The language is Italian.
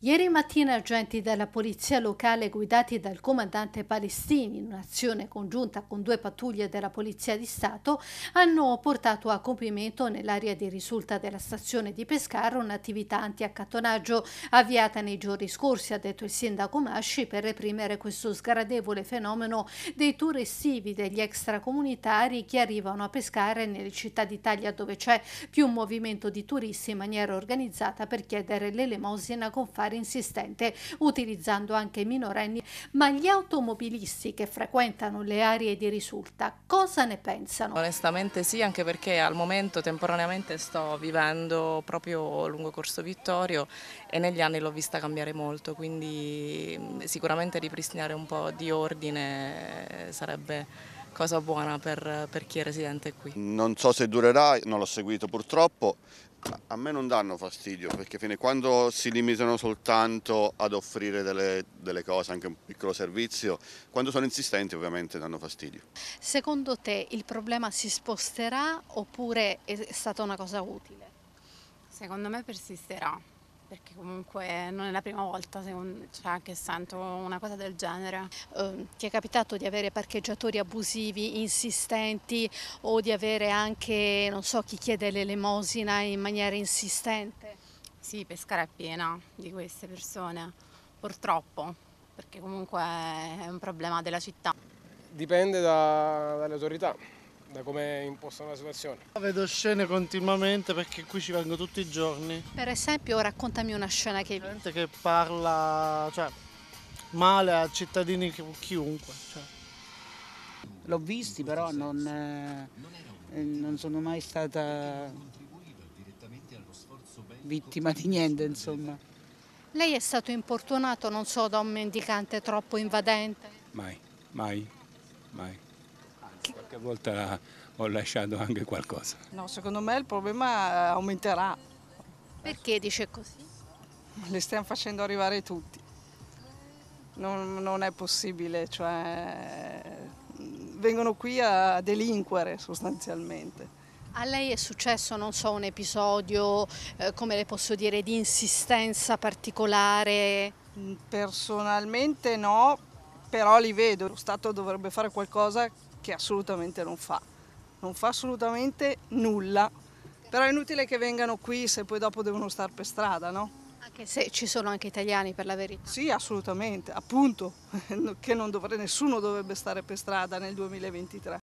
Ieri mattina agenti della polizia locale guidati dal comandante Palestini in un'azione congiunta con due pattuglie della Polizia di Stato hanno portato a compimento nell'area di risulta della stazione di Pescara un'attività antiaccattonaggio avviata nei giorni scorsi, ha detto il sindaco Masci, per reprimere questo sgradevole fenomeno dei tour estivi degli extracomunitari che arrivano a pescare nelle città d'Italia dove c'è più movimento di turisti in maniera organizzata per chiedere l'elemosina con fare particolare insistente, utilizzando anche minorenni. Ma gli automobilisti che frequentano le aree di risulta, cosa ne pensano? Onestamente sì, anche perché al momento temporaneamente sto vivendo proprio lungo Corso Vittorio e negli anni l'ho vista cambiare molto, quindi sicuramente ripristinare un po' di ordine eh, sarebbe cosa buona per, per chi è residente qui. Non so se durerà, non l'ho seguito purtroppo, a me non danno fastidio perché fino a quando si limitano soltanto ad offrire delle, delle, cose, anche un piccolo servizio, quando sono insistenti ovviamente danno fastidio. Secondo te il problema si sposterà oppure è stata una cosa utile? Secondo me persisterà perché comunque non è la prima volta un, cioè, che sento una cosa del genere. Uh, ti è capitato di avere parcheggiatori abusivi, insistenti o di avere anche, non so, chi chiede l'elemosina in maniera insistente? Sì, Pescara è piena di queste persone, purtroppo, perché comunque è un problema della città. Dipende da, dalle autorità da come è imposta la situazione. Vedo scene continuamente perché qui ci vengo tutti i giorni. Per esempio raccontami una scena che... Gente che parla cioè, male a cittadini chiunque. Cioè. L'ho visti però non, eh, eh, non sono mai stata vittima di niente insomma. Lei è stato importunato, non so, da un mendicante troppo invadente? Mai, mai, mai. Qualche volta ho lasciato anche qualcosa. No, secondo me il problema eh, aumenterà. Perché dice così? Le stiamo facendo arrivare tutti. Non, non è possibile, cioè vengono qui a delinquere sostanzialmente. A lei è successo, non so, un episodio, eh, come le posso dire, di insistenza particolare? Mm, personalmente no, però li vedo. Lo Stato dovrebbe fare qualcosa che assolutamente non fa, non fa assolutamente nulla. Però è inutile che vengano qui se poi dopo devono stare per strada, no? Anche se ci sono anche italiani per la verità. Sì, assolutamente, appunto, che non dovrei, nessuno dovrebbe stare per strada nel 2023.